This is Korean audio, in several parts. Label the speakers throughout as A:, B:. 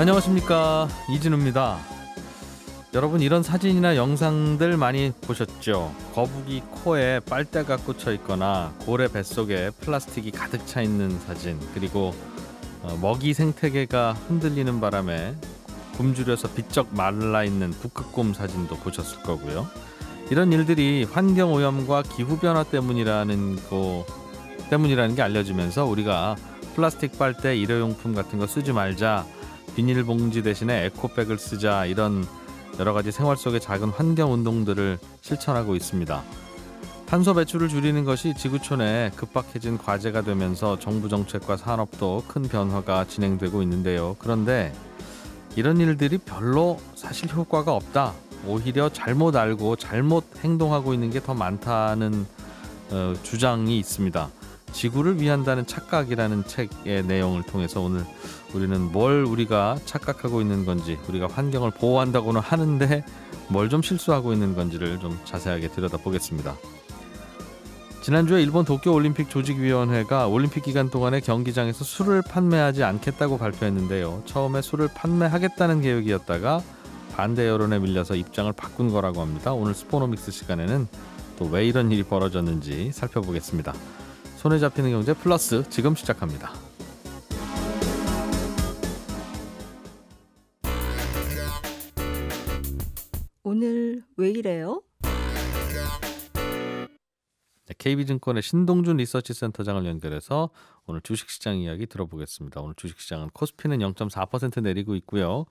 A: 안녕하십니까 이진우입니다. 여러분 이런 사진이나 영상들 많이 보셨죠? 거북이 코에 빨대가 꽂혀 있거나 고래 뱃속에 플라스틱이 가득 차 있는 사진 그리고 어, 먹이 생태계가 흔들리는 바람에 굶주려서 비쩍 말라 있는 북극곰 사진도 보셨을 거고요. 이런 일들이 환경 오염과 기후 변화 때문이라는 거 때문이라는 게 알려지면서 우리가 플라스틱 빨대, 일회용품 같은 거 쓰지 말자 비닐봉지 대신에 에코백을 쓰자 이런 여러 가지 생활 속의 작은 환경 운동들을 실천하고 있습니다. 탄소 배출을 줄이는 것이 지구촌에 급박해진 과제가 되면서 정부 정책과 산업도 큰 변화가 진행되고 있는데요. 그런데 이런 일들이 별로 사실 효과가 없다. 오히려 잘못 알고 잘못 행동하고 있는 게 더 많다는 어, 주장이 있습니다. 지구를 위한다는 착각이라는 책의 내용을 통해서 오늘 우리는 뭘 우리가 착각하고 있는 건지 우리가 환경을 보호한다고는 하는데 뭘 좀 실수하고 있는 건지를 좀 자세하게 들여다보겠습니다. 지난주에 일본 도쿄올림픽 조직위원회가 올림픽 기간 동안에 경기장에서 술을 판매하지 않겠다고 발표했는데요. 처음에 술을 판매하겠다는 계획이었다가 반대 여론에 밀려서 입장을 바꾼 거라고 합니다. 오늘 스포노믹스 시간에는 또 왜 이런 일이 벌어졌는지 살펴보겠습니다. 손에 잡히는 경제 플러스 지금 시작합니다. 1위래요. KB증권의 신동준 리서치 센터장을 연결해서 오늘 주식시장 이야기 들어보겠습니다. 오늘 주식시장은 코스피는 0.4% 내리고 있고요.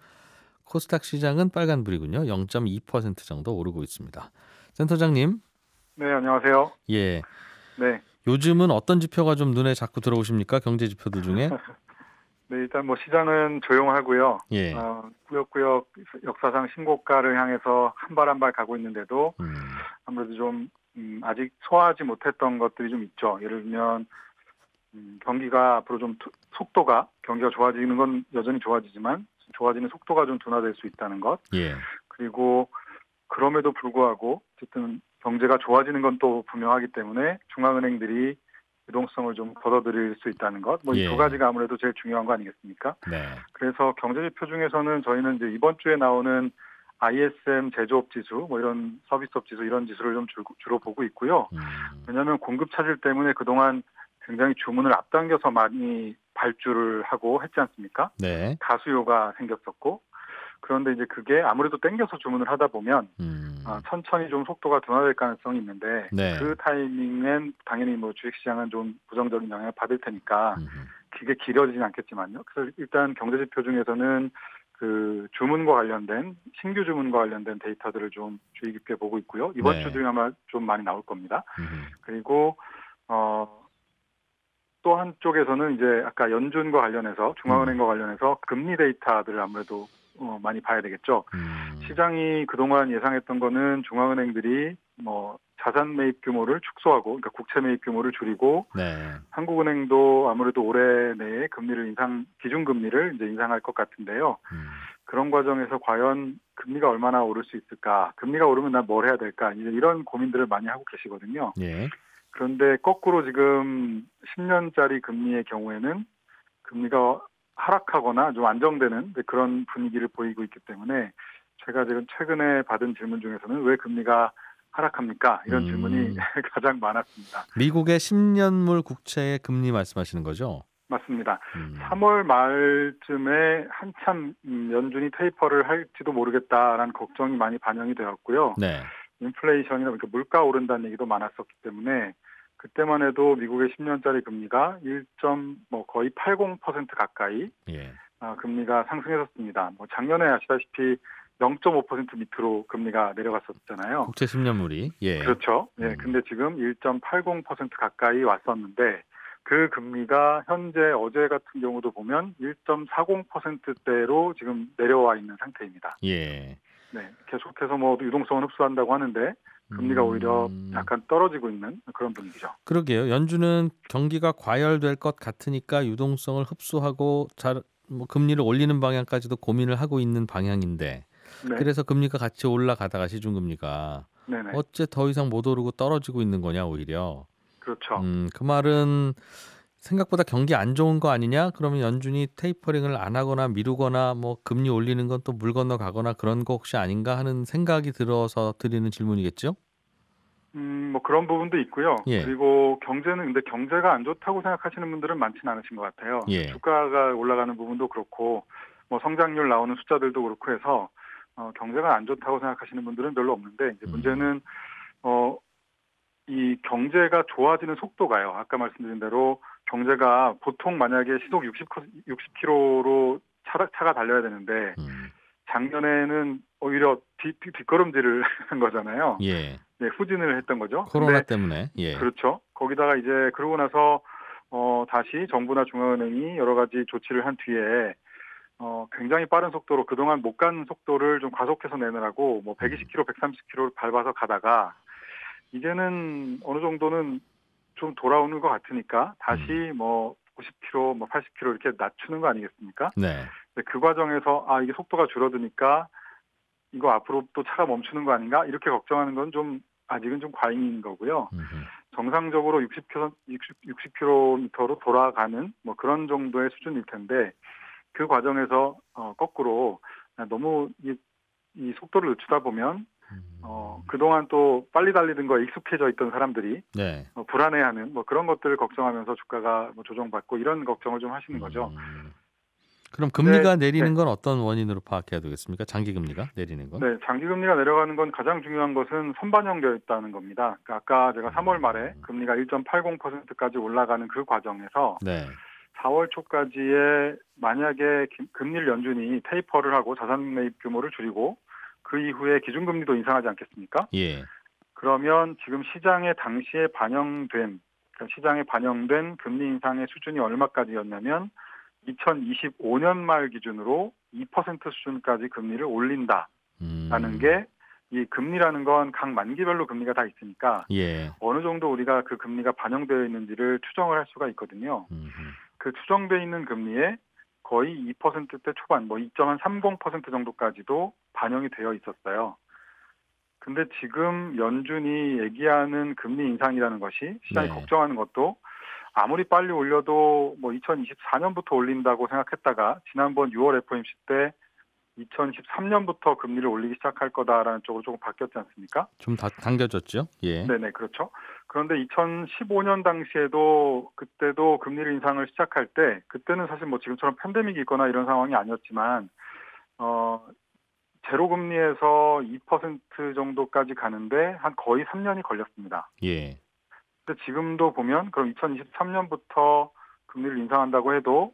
A: 코스닥 시장은 빨간불이군요. 0.2% 정도 오르고 있습니다. 센터장님.
B: 네, 안녕하세요. 예. 네.
A: 요즘은 어떤 지표가 좀 눈에 자꾸 들어오십니까? 경제 지표들 중에?
B: 네, 일단 뭐 시장은 조용하고요. 예. 어, 구역구역 역사상 신고가를 향해서 한 발 한 발 가고 있는데도 음. 아무래도 좀 음, 아직 소화하지 못했던 것들이 좀 있죠. 예를 들면 음, 경기가 앞으로 좀 투, 속도가 경기가 좋아지는 건 여전히 좋아지지만 좋아지는 속도가 좀 둔화될 수 있다는 것. 예. 그리고 그럼에도 불구하고 어쨌든 경제가 좋아지는 건 또 분명하기 때문에 중앙은행들이 유동성을 좀 벌어들일 수 있다는 것, 뭐두 예. 가지가 아무래도 제일 중요한 거 아니겠습니까? 네. 그래서 경제지표 중에서는 저희는 이제 이번 주에 나오는 ISM 제조업 지수, 뭐 이런 서비스업 지수 이런 지수를 좀 주, 로 보고 있고요. 음. 왜냐하면 공급 차질 때문에 그동안 굉장히 주문을 앞당겨서 많이 발주를 하고 했지 않습니까? 네. 다수요가 생겼었고 그런데 이제 그게 아무래도 땡겨서 주문을 하다 보면 음. 아. 천천히 좀 속도가 둔화될 가능성이 있는데 네. 그 타이밍엔 당연히 뭐 주식시장은 좀 부정적인 영향을 받을 테니까 그게 길어지진 않겠지만요. 그래서 일단 경제지표 중에서는 그 주문과 관련된 신규 주문과 관련된 데이터들을 좀 주의 깊게 보고 있고요. 이번 네. 주도 아마 좀 많이 나올 겁니다. 음. 그리고 어. 또 한쪽에서는 이제 아까 연준과 관련해서 중앙은행과 음. 관련해서 금리 데이터들을 아무래도 어, 많이 봐야 되겠죠. 음. 시장이 그동안 예상했던 거는 중앙은행들이 뭐 자산 매입 규모를 축소하고 그러니까 국채 매입 규모를 줄이고 네. 한국은행도 아무래도 올해 내에 금리를 인상 기준 금리를 이제 인상할 것 같은데요. 음. 그런 과정에서 과연 금리가 얼마나 오를 수 있을까? 금리가 오르면 나 뭘 해야 될까? 이제 이런 고민들을 많이 하고 계시거든요. 예. 그런데 거꾸로 지금 10년짜리 금리의 경우에는 금리가 하락하거나 좀 안정되는 그런 분위기를 보이고 있기 때문에 제가 지금 최근에 받은 질문 중에서는 왜 금리가 하락합니까? 이런 음. 질문이 가장 많았습니다.
A: 미국의 10년물 국채의 금리 말씀하시는 거죠?
B: 맞습니다. 음. 3월 말쯤에 한참 연준이 테이퍼를 할지도 모르겠다라는 걱정이 많이 반영이 되었고요. 네. 인플레이션이나 이렇게 물가 오른다는 얘기도 많았었기 때문에 그때만 해도 미국의 10년짜리 금리가 1. 뭐 거의 80% 가까이 예. 아, 금리가 상승했었습니다. 뭐 작년에 아시다시피 0.5% 밑으로 금리가 내려갔었잖아요. 국채
A: 10년물이. 예. 그렇죠.
B: 예. 음. 근데 지금 1.80% 가까이 왔었는데 그 금리가 현재 어제 같은 경우도 보면 1.40%대로 지금 내려와 있는 상태입니다. 예. 네. 계속해서 뭐 유동성을 흡수한다고 하는데 금리가 오히려 음. 약간 떨어지고 있는 그런 분위기죠.
A: 그러게요. 연준은 경기가 과열될 것 같으니까 유동성을 흡수하고 잘뭐 금리를 올리는 방향까지도 고민을 하고 있는 방향인데 네. 그래서 금리가 같이 올라가다가 시중 금리가 어째 더 이상 못 오르고 떨어지고 있는 거냐 오히려. 그렇죠. 음, 그 말은 생각보다 경기 안 좋은 거 아니냐? 그러면 연준이 테이퍼링을 안 하거나 미루거나 뭐 금리 올리는 건 또 물 건너 가거나 그런 거 혹시 아닌가 하는 생각이 들어서 드리는 질문이겠죠?
B: 음, 뭐 그런 부분도 있고요. 예. 그리고 경제는 근데 경제가 안 좋다고 생각하시는 분들은 많지는 않으신 것 같아요. 예. 주가가 올라가는 부분도 그렇고 뭐 성장률 나오는 숫자들도 그렇고 해서 어, 경제가 안 좋다고 생각하시는 분들은 별로 없는데 이제 음. 문제는 어, 이 경제가 좋아지는 속도가요. 아까 말씀드린 대로 경제가 보통 만약에 시속 60, 60km로 차가, 차가 달려야 되는데 음. 작년에는 오히려 뒷, 뒷걸음질을 한 거잖아요. 예. 예, 후진을 했던 거죠. 코로나
A: 때문에. 예.
B: 그렇죠. 거기다가 이제 그러고 나서 어, 다시 정부나 중앙은행이 여러 가지 조치를 한 뒤에 어, 굉장히 빠른 속도로 그동안 못 간 속도를 좀 과속해서 내느라고 뭐 120km, 130km를 음. 밟아서 가다가 이제는 어느 정도는 좀 돌아오는 것 같으니까 다시 음. 뭐 90km, 뭐 80km 이렇게 낮추는 거 아니겠습니까? 네. 그 과정에서 아 이게 속도가 줄어드니까 이거 앞으로 또 차가 멈추는 거 아닌가 이렇게 걱정하는 건 좀 아직은 좀 과잉인 거고요. 음흠. 정상적으로 60km, 60, 60km로 돌아가는 뭐 그런 정도의 수준일 텐데 그 과정에서 어, 거꾸로 너무 이, 이 속도를 늦추다 보면 어, 음. 그동안 또 빨리 달리는 거에 익숙해져 있던 사람들이 네. 어, 불안해하는 뭐 그런 것들을 걱정하면서 주가가 뭐 조정받고 이런 걱정을 좀 하시는 거죠. 음.
A: 그럼 금리가 네, 내리는 건 어떤 원인으로 파악해야 되겠습니까? 장기 금리가 내리는 건? 네,
B: 장기 금리가 내려가는 건 가장 중요한 것은 선반영되어 있다는 겁니다. 그러니까 아까 제가 3월 음. 말에 금리가 1.80%까지 올라가는 그 과정에서 네. 4월 초까지에 만약에 금리 를 연준이 테이퍼를 하고 자산 매입 규모를 줄이고 그 이후에 기준금리도 인상하지 않겠습니까? 예. 그러면 지금 시장에 당시에 반영된 그러니까 시장에 반영된 금리 인상의 수준이 얼마까지였냐면 2025년 말 기준으로 2% 수준까지 금리를 올린다라는 음. 게이 금리라는 건 각 만기별로 금리가 다 있으니까 예. 어느 정도 우리가 그 금리가 반영되어 있는지를 추정을 할 수가 있거든요. 음. 그추정되어 있는 금리에 거의 2%대 초반, 뭐 2.30% 정도까지도 반영이 되어 있었어요. 근데 지금 연준이 얘기하는 금리 인상이라는 것이 시장이 네. 걱정하는 것도 아무리 빨리 올려도 뭐 2024년부터 올린다고 생각했다가 지난번 6월 FOMC 때 2013년부터 금리를 올리기 시작할 거다라는 쪽으로 조금 바뀌었지 않습니까?
A: 좀 다, 당겨졌죠? 예. 네네,
B: 그렇죠. 그런데 2015년 당시에도 그때도 금리를 인상을 시작할 때 그때는 사실 뭐 지금처럼 팬데믹이 있거나 이런 상황이 아니었지만 어 제로 금리에서 2% 정도까지 가는데 한 거의 3년이 걸렸습니다. 예. 근데 지금도 보면 그럼 2023년부터 금리를 인상한다고 해도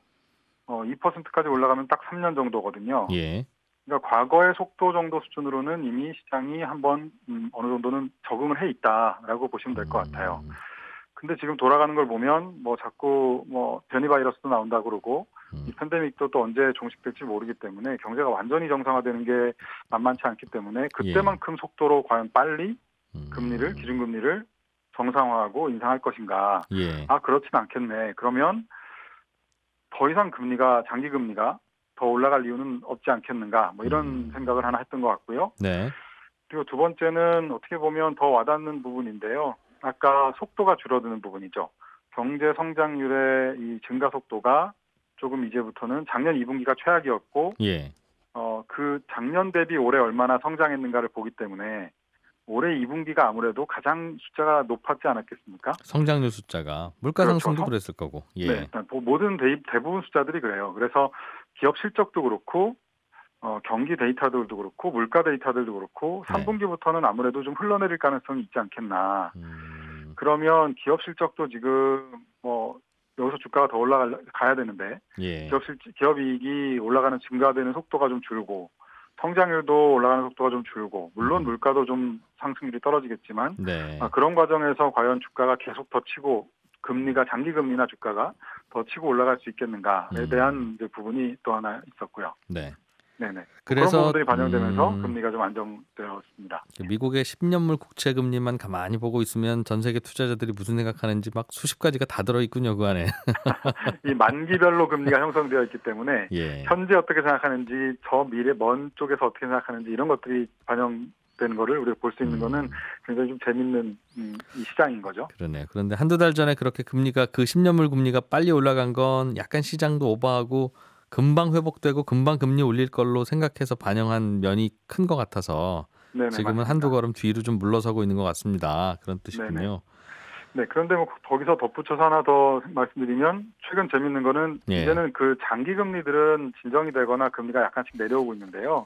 B: 어 2%까지 올라가면 딱 3년 정도거든요. 예. 그러니까 과거의 속도 정도 수준으로는 이미 시장이 한번 음, 어느 정도는 적응을 해 있다라고 보시면 될것 음. 같아요. 근데 지금 돌아가는 걸 보면 뭐 자꾸 뭐 변이 바이러스도 나온다 그러고 이 음. 팬데믹도 또 언제 종식될지 모르기 때문에 경제가 완전히 정상화되는 게 만만치 않기 때문에 그때만큼 예. 속도로 과연 빨리 음. 금리를 기준금리를 정상화하고 인상할 것인가? 예. 아 그렇진 않겠네. 그러면 더 이상 금리가 장기 금리가 더 올라갈 이유는 없지 않겠는가 뭐 이런 음. 생각을 하나 했던 것 같고요. 네. 그리고 두 번째는 어떻게 보면 더 와닿는 부분인데요. 아까 속도가 줄어드는 부분이죠. 경제 성장률의 이 증가 속도가 조금 이제부터는 작년 2분기가 최악이었고, 예. 어, 그 작년 대비 올해 얼마나 성장했는가를 보기 때문에 올해 2분기가 아무래도 가장 숫자가 높았지 않았겠습니까?
A: 성장률 숫자가 물가상승도 그렇죠. 그랬을 거고. 예. 네,
B: 뭐 모든 대 대부분 숫자들이 그래요. 그래서 기업 실적도 그렇고 어, 경기 데이터들도 그렇고 물가 데이터들도 그렇고 3분기부터는 아무래도 좀 흘러내릴 가능성이 있지 않겠나. 음. 그러면 기업 실적도 지금 뭐 여기서 주가가 더 올라가야 되는데 예. 기업 실 기업 이익이 올라가는 증가되는 속도가 좀 줄고 성장률도 올라가는 속도가 좀 줄고 물론 음. 물가도 좀 상승률이 떨어지겠지만 네. 아, 그런 과정에서 과연 주가가 계속 더 치고 금리가 장기 금리나 주가가 더 치고 올라갈 수 있겠는가에 음. 대한 부분이 또 하나 있었고요. 네. 네네. 그래서 그런 부분들이 반영되면서 음... 금리가 좀 안정되었습니다.
A: 그 미국의 10년물 국채 금리만 가만히 보고 있으면 전 세계 투자자들이 무슨 생각하는지 막 수십 가지가 다 들어 있군요 그 안에.
B: 이 만기별로 금리가 형성되어 있기 때문에 예. 현재 어떻게 생각하는지 저 미래 먼 쪽에서 어떻게 생각하는지 이런 것들이 반영 된 거를 우리가 볼 수 있는 음. 거는 굉장히 좀 재밌는 음, 이 시장인 거죠. 그러네.
A: 그런데 한두 달 전에 그렇게 금리가 그 10년물 금리가 빨리 올라간 건 약간 시장도 오버하고 금방 회복되고 금방 금리 올릴 걸로 생각해서 반영한 면이 큰것 같아서 네네, 네, 지금은 맞습니다. 한두 걸음 뒤로 좀 물러서고 있는 것 같습니다. 그런 뜻이군요. 네네. 네.
B: 네, 그런데 뭐 거기서 덧붙여서 하나 더 말씀드리면 최근 재밌는 거는 예. 이제는 그 장기 금리들은 진정이 되거나 금리가 약간씩 내려오고 있는데요.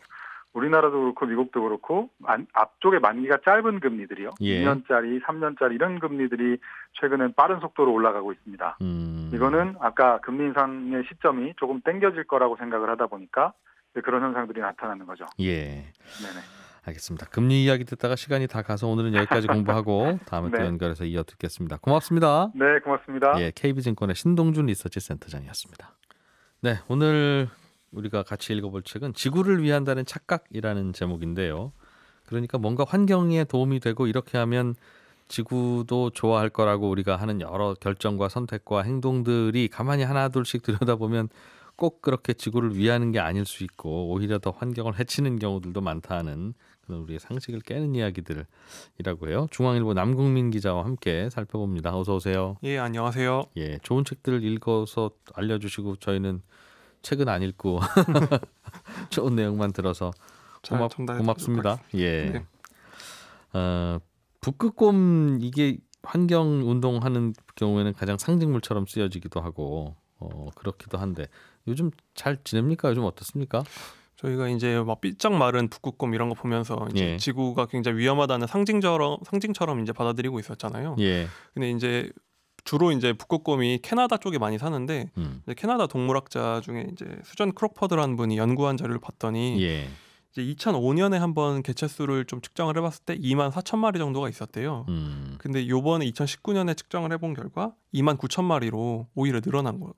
B: 우리나라도 그렇고 미국도 그렇고 앞쪽에 만기가 짧은 금리들이요. 예. 2년짜리, 3년짜리 이런 금리들이 최근엔 빠른 속도로 올라가고 있습니다. 음. 이거는 아까 금리 인상의 시점이 조금 땡겨질 거라고 생각을 하다 보니까 그런 현상들이 나타나는 거죠.
A: 예. 네네. 알겠습니다. 금리 이야기 듣다가 시간이 다 가서 오늘은 여기까지 공부하고 다음에 네. 또 연결해서 이어 듣겠습니다. 고맙습니다. 네, 고맙습니다. 예, KB증권의 신동준 리서치 센터장이었습니다. 네, 오늘 우리가 같이 읽어볼 책은 지구를 위한다는 착각이라는 제목인데요. 그러니까 뭔가 환경에 도움이 되고 이렇게 하면 지구도 좋아할 거라고 우리가 하는 여러 결정과 선택과 행동들이 가만히 하나둘씩 들여다보면 꼭 그렇게 지구를 위하는 게 아닐 수 있고 오히려 더 환경을 해치는 경우들도 많다는 그런 우리의 상식을 깨는 이야기들이라고 해요. 중앙일보 남국민 기자와 함께 살펴봅니다. 어서 오세요. 예, 안녕하세요. 예, 좋은 책들을 읽어서 알려주시고 저희는 책은 안 읽고 좋은 내용만 들어서 고맙, 고맙습니다. 예. 네. 어, 북극곰 이게 환경 운동하는 경우에는 가장 상징물처럼 쓰여지기도 하고 어, 그렇기도 한데 요즘 잘 지냅니까? 요즘 어떻습니까? 저희가 이제 막삐쩍 마른 북극곰 이런 거 보면서 이제 예. 지구가
C: 굉장히 위험하다는 상징처럼 상징처럼 이제 받아들이고 있었잖아요. 예. 근데 이제 주로 이제 북극곰이 캐나다 쪽에 많이 사는데 음. 캐나다 동물학자 중에 이제 수전 크록퍼드라는 분이 연구한 자료를 봤더니 예. 이제 2005년에 한번 개체수를 좀 측정을 해봤을 때 2만 4천 마리 정도가 있었대요. 음. 근데 요번에 2019년에 측정을 해본 결과 2만 9천 마리로 오히려 늘어난 거,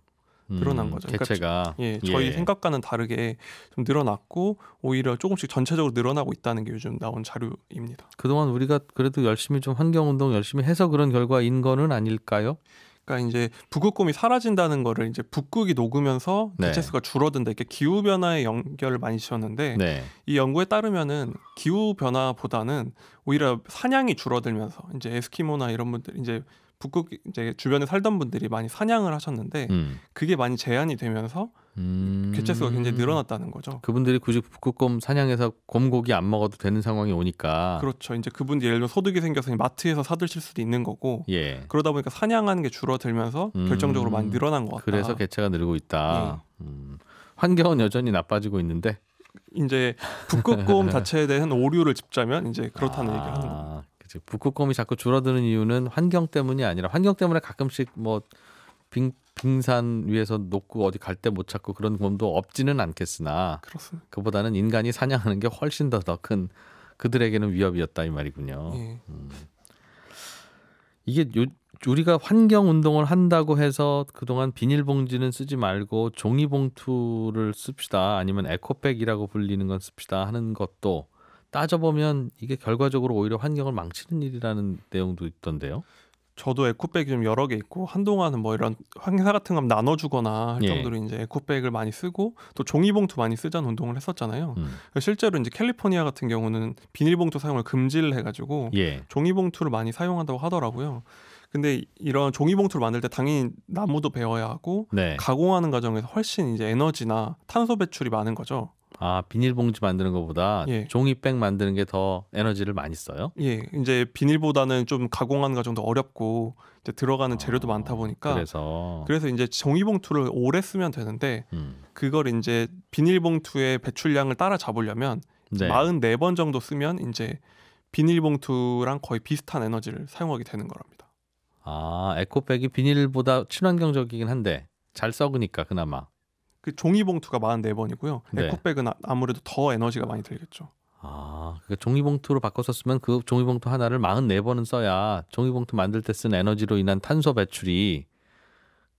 B: 음, 드러난 거죠. 그러니까 예, 예, 저희 예.
C: 생각과는 다르게 좀 늘어났고 오히려 조금씩 전체적으로 늘어나고 있다는 게 요즘 나온 자료입니다. 그동안 우리가 그래도 열심히 좀 환경 운동 열심히 해서 그런 결과인 거는 아닐까요? 그러니까 이제 북극곰이 사라진다는 거를 이제 북극이 녹으면서 개체수가 네. 줄어든다 이렇게 기후 변화에 연결을 많이 지었는데 네. 이 연구에 따르면은 기후 변화보다는 오히려 사냥이 줄어들면서 이제 에스키모나 이런 분들 이제 북극 이제 주변에 살던 분들이 많이 사냥을 하셨는데 음. 그게 많이 제한이 되면서
A: 음. 개체수가
C: 굉장히 늘어났다는 거죠.
A: 그분들이 굳이 북극곰 사냥해서 곰고기 안 먹어도 되는 상황이 오니까
C: 그렇죠. 이제 그분들 예를 들어 소득이 생겨서 마트에서 사드실 수도 있는 거고 예. 그러다 보니까 사냥하는 게
A: 줄어들면서 음. 결정적으로 많이 늘어난 것 같다. 그래서 개체가 늘고 있다. 네. 환경은 여전히 나빠지고 있는데 이제 북극곰 자체에 대한 오류를 짚자면 이제 그렇다는 아, 얘기를 하는 거예요. 아. 그 북극곰이 자꾸 줄어드는 이유는 환경 때문이 아니라 환경 때문에 가끔씩 뭐 빙, 빙산 위에서 녹고 어디 갈 때 못 찾고 그런 곰도 없지는 않겠으나 그렇습니다. 그보다는 인간이 사냥하는 게 훨씬 더 더 큰 그들에게는 위협이었다 이 말이군요. 예. 음. 이게 요, 우리가 환경 운동을 한다고 해서 그동안 비닐봉지는 쓰지 말고 종이봉투를 씁시다 아니면 에코백이라고 불리는 건 씁시다 하는 것도 따져보면 이게 결과적으로 오히려 환경을 망치는 일이라는 내용도 있던데요. 저도 에코백이 좀 여러 개 있고
C: 한동안은 뭐 이런 행사 같은 거 나눠주거나 할 예. 정도로 예. 이제 에코백을 많이 쓰고 또 종이봉투 많이 쓰자는 운동을 했었잖아요. 음. 그러니까 실제로 이제 캘리포니아 같은 경우는 비닐봉투 사용을 금지를 해가지고 예. 종이봉투를 많이 사용한다고 하더라고요. 근데 이런 종이봉투를 만들 때 당연히 나무도 베어야 하고 네. 가공하는 과정에서 훨씬 이제 에너지나 탄소
A: 배출이 많은 거죠. 아 비닐봉지 만드는 것보다 예. 종이백 만드는 게 더 에너지를 많이 써요?
C: 예, 이제 비닐보다는 좀 가공하는 과정도 어렵고 이제 들어가는 아, 재료도 많다 보니까 그래서 그래서 이제 종이봉투를 오래 쓰면 되는데 음. 그걸 이제 비닐봉투의 배출량을 따라잡으려면 네. 44번 정도 쓰면 이제
A: 비닐봉투랑 거의 비슷한 에너지를 사용하게 되는 거랍니다. 아 에코백이 비닐보다 친환경적이긴 한데 잘 썩으니까 그나마 그 종이봉투가 44번이고요. 네. 에코백은 아, 아무래도 더 에너지가 많이 들겠죠. 아, 그러니까 종이봉투로 바꿔서 쓰면 그 종이봉투 하나를 44번은 써야 종이봉투 만들 때 쓴 에너지로 인한 탄소 배출이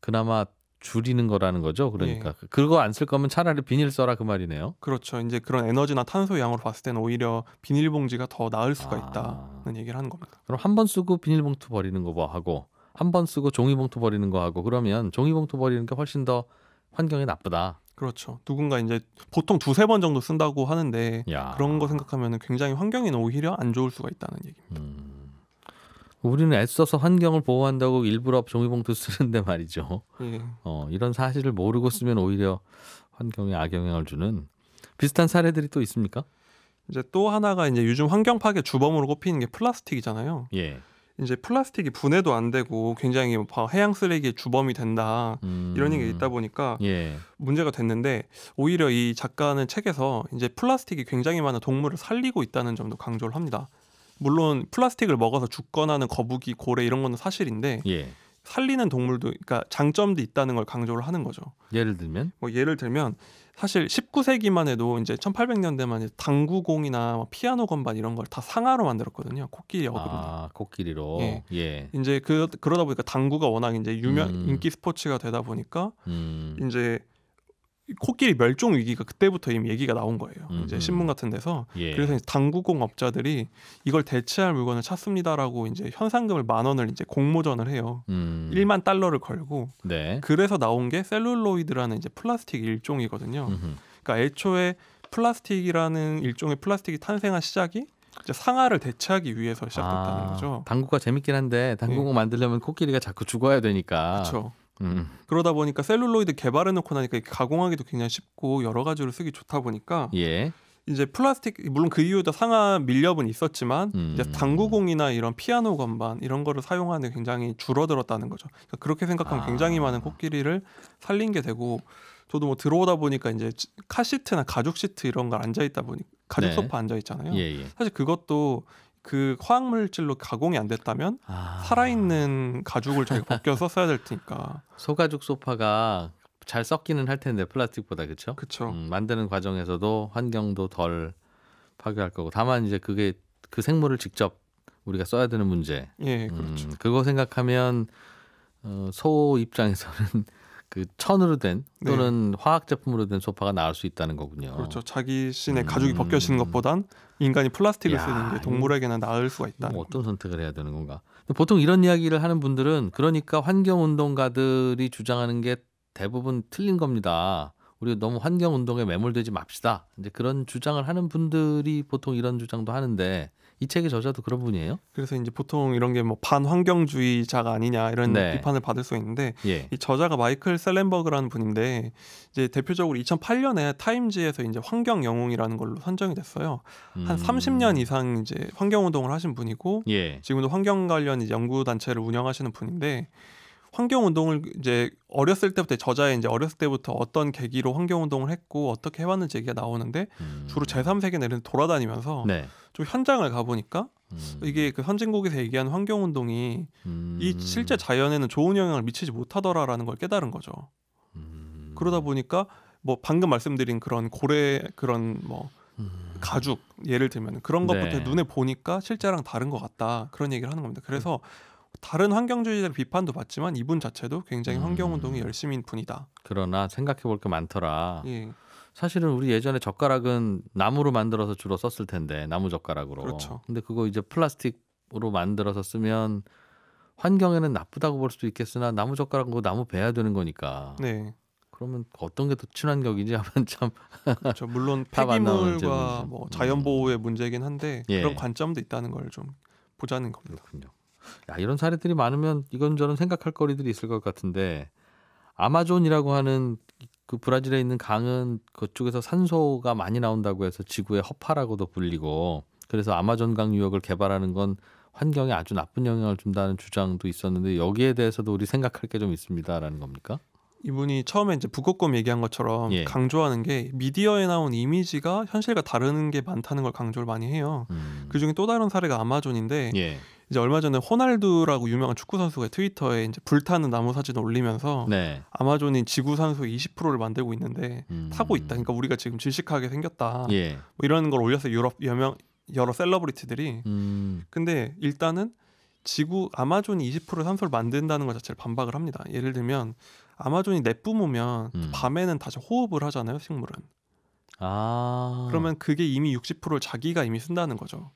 A: 그나마 줄이는 거라는 거죠. 그러니까 예. 그거 안 쓸 거면 차라리 비닐 써라 그 말이네요.
C: 그렇죠. 이제 그런 에너지나 탄소 양으로 봤을 때는 오히려 비닐봉지가 더 나을
A: 수가 아. 있다는 얘기를 하는 겁니다. 그럼 한 번 쓰고 비닐봉투 버리는 거뭐 하고 한 번 쓰고 종이봉투 버리는 거 하고 그러면 종이봉투 버리는 게 훨씬 더 환경이 나쁘다. 그렇죠. 누군가
C: 이제 보통 두세 번 정도 쓴다고 하는데 야. 그런 거 생각하면 굉장히 환경이 오히려 안 좋을
A: 수가 있다는 얘기입니다. 음. 우리는 애써서 환경을 보호한다고 일부러 종이봉투 쓰는데 말이죠. 예. 어, 이런 사실을 모르고 쓰면 오히려 환경에 악영향을 주는 비슷한 사례들이 또 있습니까? 이제 또 하나가 이제 요즘 환경 파괴
C: 주범으로 꼽히는 게 플라스틱이잖아요. 예. 이제 플라스틱이 분해도 안 되고 굉장히 뭐 해양 쓰레기의 주범이 된다 음. 이런 얘기가 음. 있다 보니까 예. 문제가 됐는데 오히려 이 작가는 책에서 이제 플라스틱이 굉장히 많은 동물을 살리고 있다는 점도 강조를 합니다. 물론 플라스틱을 먹어서 죽거나 하는 거북이, 고래 이런 거는 사실인데 예. 살리는 동물도 그러니까 장점도 있다는 걸 강조를 하는 거죠. 예를 들면 뭐 예를 들면 사실 19세기만 해도 이제 1800년대만 해도 당구공이나 피아노 건반 이런 걸 다 상하로 만들었거든요. 코끼리 어금. 아,
A: 코끼리로. 예. 예.
C: 이제 그 그러다 보니까 당구가 워낙 이제 유명 음. 인기 스포츠가 되다 보니까 음. 이제 코끼리 멸종 위기가 그때부터 이미 얘기가 나온 거예요. 음 이제 음. 신문 같은 데서 예. 그래서 당구공업자들이 이걸 대체할 물건을 찾습니다라고 이제 현상금을 만 원을 이제 공모전을 해요. 음. 1만 달러를 걸고 네. 그래서 나온 게 셀룰로이드라는 이제 플라스틱 일종이거든요. 음흠. 그러니까 애초에 플라스틱이라는 일종의 플라스틱이 탄생한 시작이 이제 상하를 대체하기 위해서 시작됐다는 아, 거죠. 당구가 재밌긴 한데 예. 당구공 네. 만들려면 코끼리가 자꾸 죽어야 되니까. 그렇죠. 음. 그러다 보니까 셀룰로이드 개발해 놓고 나니까 가공하기도 굉장히 쉽고 여러 가지로 쓰기 좋다 보니까 예. 이제 플라스틱 물론 그 이후에도 상하 밀렵은 있었지만 음. 이제 당구공이나 이런 피아노 건반 이런 거를 사용하는 굉장히 줄어들었다는 거죠. 그러니까 그렇게 생각하면 아. 굉장히 많은 코끼리를 살린 게 되고 저도 뭐 들어오다 보니까 이제 카 시트나 가죽 시트 이런 걸 앉아 있다 보니 가죽 네. 소파 앉아 있잖아요. 예, 예. 사실 그것도
A: 그 화학 물질로 가공이 안 됐다면 아. 살아있는 가죽을 저희가 벗겨서 써야 될 테니까 소가죽 소파가 잘 썩기는 할 텐데 플라스틱보다 그렇죠? 그렇죠. 음, 만드는 과정에서도 환경도 덜 파괴할 거고 다만 이제 그게 그 생물을 직접 우리가 써야 되는 문제.
C: 예, 음, 그렇죠. 음,
A: 그거 생각하면 어, 소 입장에서는 그 천으로 된 네. 또는 네. 화학 제품으로 된 소파가 나올 수 있다는 거군요. 그렇죠. 자기 신의 음. 가죽이 음. 벗겨 지는 것보단 인간이 플라스틱을 야, 쓰는 게 동물에게는 나을 수가 있다. 뭐 어떤 선택을 해야 되는 건가? 보통 이런 이야기를 하는 분들은 그러니까 환경 운동가들이 주장하는 게 대부분 틀린 겁니다. 우리 너무 환경 운동에 매몰되지 맙시다. 이제 그런 주장을 하는 분들이 보통 이런 주장도 하는데 이 책의 저자도 그런 분이에요? 그래서 이제 보통 이런 게 뭐 반환경주의자가 아니냐 이런 네. 비판을 받을
C: 수 있는데 예. 이 저자가 마이클 셀렌버그라는 분인데 이제 대표적으로 2008년에 타임즈에서 이제 환경 영웅이라는 걸로 선정이 됐어요. 음. 한 30년 이상 이제 환경 운동을 하신 분이고 예. 지금도 환경 관련 연구 단체를 운영하시는 분인데 환경 운동을 이제 어렸을 때부터 저자의 이제 어렸을 때부터 어떤 계기로 환경 운동을 했고 어떻게 해왔는지 얘기가 나오는데 음. 주로 제3세계는 이 돌아다니면서 네. 좀 현장을 가보니까 음. 이게 그 선진국에서 얘기한 환경 운동이 음. 이 실제 자연에는 좋은 영향을 미치지 못하더라라는 걸 깨달은 거죠. 음. 그러다 보니까 뭐 방금 말씀드린 그런 고래 그런 뭐 음. 가죽 예를 들면 그런 것부터 네. 눈에 보니까 실제랑 다른 것 같다 그런 얘기를 하는 겁니다. 그래서 다른 환경주의자를 비판도 받지만 이분 자체도 굉장히 음. 환경운동에 열심인 분이다.
A: 그러나 생각해볼 게 많더라. 예. 사실은 우리 예전에 젓가락은 나무로 만들어서 주로 썼을 텐데 나무 젓가락으로. 그렇죠. 근데 그거 이제 플라스틱으로 만들어서 쓰면 환경에는 나쁘다고 볼 수도 있겠으나 나무 젓가락은 그 나무 베야 되는 거니까. 네. 그러면 어떤 게 더 친환경이지 하면 참. 그렇죠. 물론 폐기물과 뭐 자연 음. 보호의 문제이긴 한데 예. 그런 관점도 있다는
C: 걸 좀 보자는 겁니다. 그렇군요.
A: 야, 이런 사례들이 많으면 이건저런 생각할 거리들이 있을 것 같은데 아마존이라고 하는 그 브라질에 있는 강은 그쪽에서 산소가 많이 나온다고 해서 지구의 허파라고도 불리고 그래서 아마존강 유역을 개발하는 건 환경에 아주 나쁜 영향을 준다는 주장도 있었는데 여기에 대해서도 우리 생각할 게 좀 있습니다라는 겁니까? 이분이
C: 처음에 이제 북극곰 얘기한
A: 것처럼 예. 강조하는 게
C: 미디어에 나온 이미지가 현실과 다른 게 많다는 걸 강조를 많이 해요. 음. 그 중에 또 다른 사례가 아마존인데 예. 이제 얼마 전에 호날두라고 유명한 축구 선수가 트위터에 이제 불타는 나무 사진을 올리면서 네. 아마존이 지구 산소의 20%를 만들고 있는데 음. 타고 있다. 그러니까 우리가 지금 질식하게 생겼다. 예. 뭐 이런 걸올려서 유럽 여명 여러 셀러브리티들이. 음. 근데 일단은 지구 아마존이 20% 산소를 만든다는 것 자체를 반박을 합니다. 예를 들면 아마존이 내뿜으면 음. 밤에는 다시 호흡을 하잖아요, 식물은.
A: 아. 그러면 그게 이미 60%를 자기가 이미 쓴다는 거죠.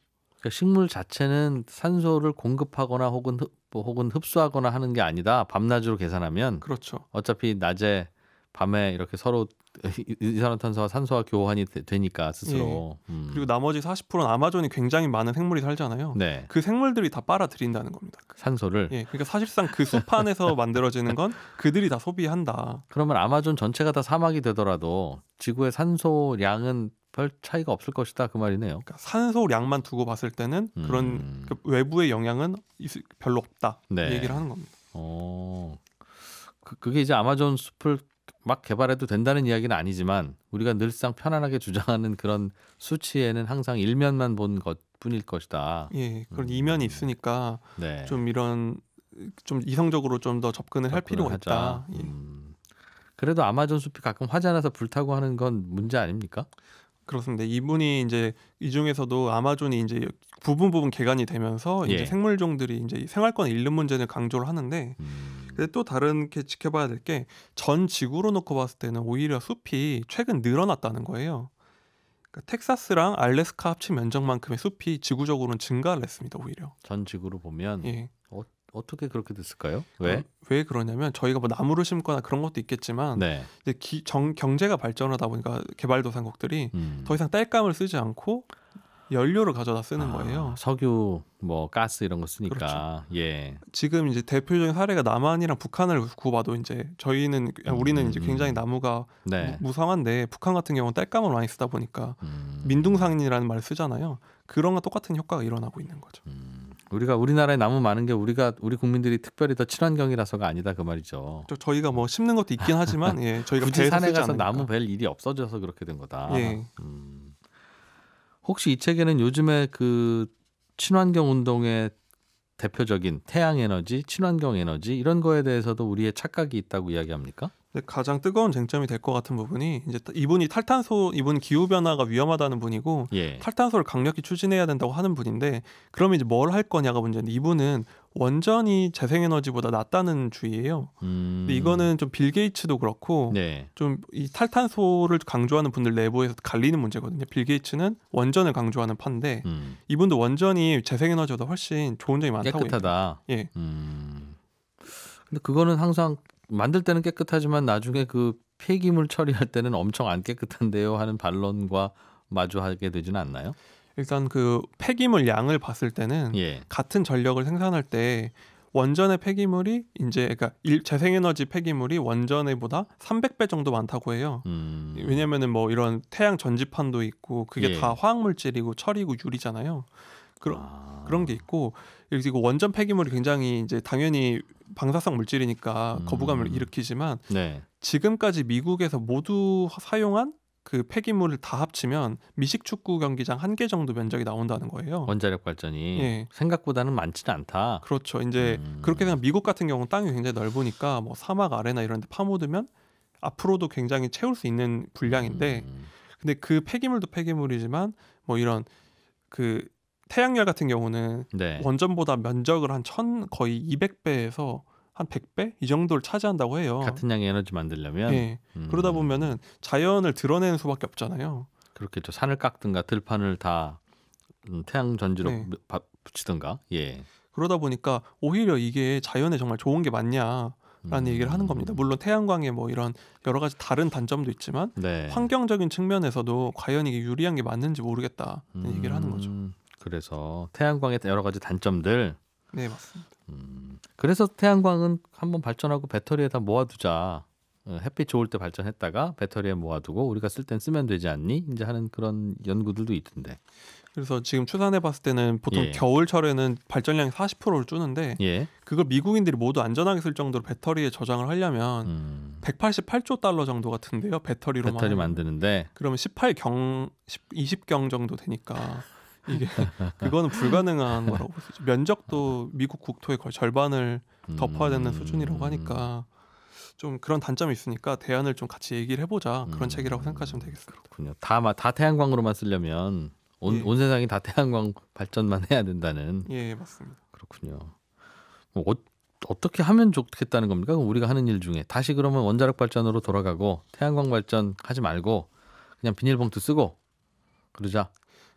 A: 그러니까 식물 자체는 산소를 공급하거나 혹은 흡, 뭐 혹은 흡수하거나 하는 게 아니다. 밤낮으로 계산하면 그렇죠. 어차피 낮에 밤에 이렇게 서로 이산화탄소와 산소와 교환이 되, 니까 스스로 예. 음. 그리고 나머지 40%는 아마존이 굉장히 많은 생물이 살잖아요. 네.
C: 그 생물들이 다 빨아들인다는 겁니다. 그 산소를. 예. 그러니까 사실상 그 숲안에서 만들어지는
A: 건 그들이 다 소비한다. 그러면 아마존 전체가 다 사막이 되더라도 지구의 산소량은 별 차이가 없을 것이다 그 말이네요. 그러니까 산소량만 두고 봤을 때는 음. 그런 그 외부의 영향은 별로 없다 네. 얘기를 하는 겁니다. 어, 그, 그게 이제 아마존 숲을 막 개발해도 된다는 이야기는 아니지만 우리가 늘상 편안하게 주장하는 그런 수치에는 항상 일면만 본 것뿐일 것이다. 예, 그런 음. 이면이 있으니까 네. 좀 이런 좀 이성적으로 좀 더 접근을,
C: 접근을 할 필요가 하자. 있다. 예. 음. 그래도 아마존 숲이 가끔 화재 나서 불타고 하는 건 문제 아닙니까? 그렇습니다. 이분이 이제 이 중에서도 아마존이 이제 부분 부분 개간이 되면서 예. 이제 생물종들이 이제 생활권 잃는 문제를 강조를 하는데 음. 근데 또 다른 게 지켜봐야 될 게 전 지구로 놓고 봤을 때는 오히려 숲이 최근 늘어났다는 거예요. 그러니까 텍사스랑 알래스카 합친 면적만큼의 숲이 지구적으로는 증가를 했습니다. 오히려 전 지구로 보면 예. 어, 어떻게 그렇게 됐을까요? 아, 왜? 어, 왜 그러냐면 저희가 뭐 나무를 심거나 그런 것도 있겠지만 네. 이제 기, 정, 경제가 발전하다 보니까 개발도상국들이 음. 더 이상 땔감을 쓰지 않고 연료를 가져다 쓰는 아, 거예요.
A: 석유, 뭐 가스 이런 거 쓰니까. 그렇죠. 예.
C: 지금 이제 대표적인 사례가 남한이랑 북한을 구봐도 이제 저희는 우리는 음, 이제 굉장히 나무가 네. 무, 상한데 북한 같은 경우는 땔감을 많이 쓰다 보니까 음. 민둥상이라는 인 말을 쓰잖아요. 그런 거 똑같은 효과가 일어나고 있는 거죠.
A: 음. 우리가 우리나라에 나무 많은 게 우리가 우리 국민들이 특별히 더 친환경이라서가 아니다 그 말이죠. 저, 희가뭐 심는 것도 있긴 하지만 예, 저희가 굳이 산에 가서 나무 벨 일이 없어져서 그렇게 된 거다. 예. 음. 혹시 이 책에는 요즘에 그 친환경 운동의 대표적인 태양 에너지, 친환경 에너지 이런 거에 대해서도 우리의 착각이 있다고 이야기합니까? 가장 뜨거운 쟁점이 될 것 같은 부분이 이제 이분이 탈탄소
C: 이분 기후 변화가 위험하다는 분이고 예. 탈탄소를 강력히 추진해야 된다고 하는 분인데 그러면 이제 뭘 할 거냐가 문제인데 이분은 원전이 재생에너지보다 낫다는 주의예요. 음. 근데 이거는 좀 빌 게이츠도 그렇고 네. 좀 이 탈탄소를 강조하는 분들 내부에서 갈리는 문제거든요. 빌 게이츠는 원전을 강조하는 판데 음. 이분도 원전이
A: 재생에너지보다 훨씬 좋은 점이 많다고. 깨끗하다. 예. 음. 근데 그거는 항상 만들 때는 깨끗하지만 나중에 그 폐기물 처리할 때는 엄청 안 깨끗한데요 하는 반론과 마주하게 되지는 않나요? 일단 그 폐기물 양을 봤을 때는 예.
C: 같은 전력을 생산할 때 원전의 폐기물이 이제 그러니까 일, 재생에너지 폐기물이 원전에보다 300배 정도 많다고 해요. 음. 왜냐면은 뭐 이런 태양 전지판도 있고 그게 예. 다 화학 물질이고 철이고 유리잖아요. 그럼 아. 그런 게 있고 그리고 원전 폐기물이 굉장히 이제 당연히 방사성 물질이니까 음. 거부감을 일으키지만 네. 지금까지 미국에서 모두 사용한 그 폐기물을 다 합치면 미식축구 경기장 한 개 정도 면적이 나온다는 거예요.
A: 원자력 발전이
C: 예. 생각보다는 많지는 않다. 그렇죠. 이제 음. 그렇게 되면 미국 같은 경우는 땅이 굉장히 넓으니까 뭐 사막 아래나 이런 데 파묻으면 앞으로도 굉장히 채울 수 있는 분량인데 음. 근데 그 폐기물도 폐기물이지만 뭐 이런 그 태양열 같은 경우는 네. 원전보다 면적을 한 천 거의 200배에서 한 100배 이 정도를
A: 차지한다고 해요. 같은 양의 에너지 만들려면 네. 음. 그러다 보면은 자연을 드러내는 수밖에 없잖아요. 그렇겠죠. 산을 깎든가 들판을 다 음, 태양 전지로 네. 붙이든가. 예.
C: 그러다 보니까 오히려 이게 자연에 정말 좋은 게 맞냐 라는 얘기를 하는 겁니다. 음. 물론 태양광에뭐 이런 여러 가지 다른 단점도 있지만 네. 환경적인
A: 측면에서도 과연 이게 유리한 게 맞는지 모르겠다는 음... 얘기를 하는 거죠. 음. 그래서 태양광의 여러 가지 단점들. 네 맞습니다. 음, 그래서 태양광은 한번 발전하고 배터리에다 모아두자. 어, 햇빛 좋을 때 발전했다가 배터리에 모아두고 우리가 쓸 땐 쓰면 되지 않니? 이제 하는 그런 연구들도 있던데. 그래서 지금 추산해 봤을 때는 보통 예.
C: 겨울철에는 발전량 이 40%를 쭈는데 예. 그걸 미국인들이 모두 안전하게 쓸 정도로 배터리에 저장을 하려면 음. 188조 달러 정도 같은데요. 배터리로 배터리 만드는데 그러면 18경 10, 20경 정도 되니까
A: 이게
C: 그거는 불가능한 거라고 볼수 있죠. 면적도 미국 국토의 거의 절반을 덮어야 되는 음. 수준이라고 하니까 좀 그런 단점이 있으니까 대안을 좀 같이 얘기를 해보자 그런 음. 책이라고 생각하시면 되겠습니다.
A: 그렇군요. 다 다 태양광으로만 쓰려면 온, 예. 온 세상이 다 태양광 발전만 해야 된다는.
C: 예 맞습니다.
A: 그렇군요. 뭐 어, 어떻게 하면 좋겠다는 겁니까? 우리가 하는 일 중에 다시 그러면 원자력 발전으로 돌아가고 태양광 발전 하지 말고 그냥 비닐봉투 쓰고 그러자.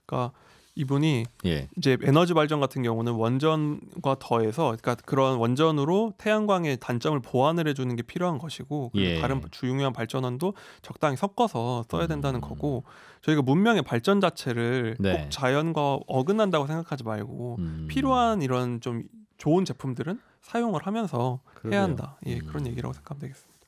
A: 그러니까 이분이 예. 이제 에너지
C: 발전 같은 경우는 원전과 더해서 그러니까 그런 원전으로 태양광의 단점을 보완을 해주는 게 필요한 것이고 예. 다른 중요한 발전원도 적당히 섞어서 써야 된다는 음. 거고 저희가 문명의 발전 자체를 네. 꼭 자연과 어긋난다고 생각하지 말고 음. 필요한 이런 좀 좋은 제품들은 사용을 하면서 그러네요. 해야 한다. 예, 음. 그런 얘기라고 생각하면 되겠습니다.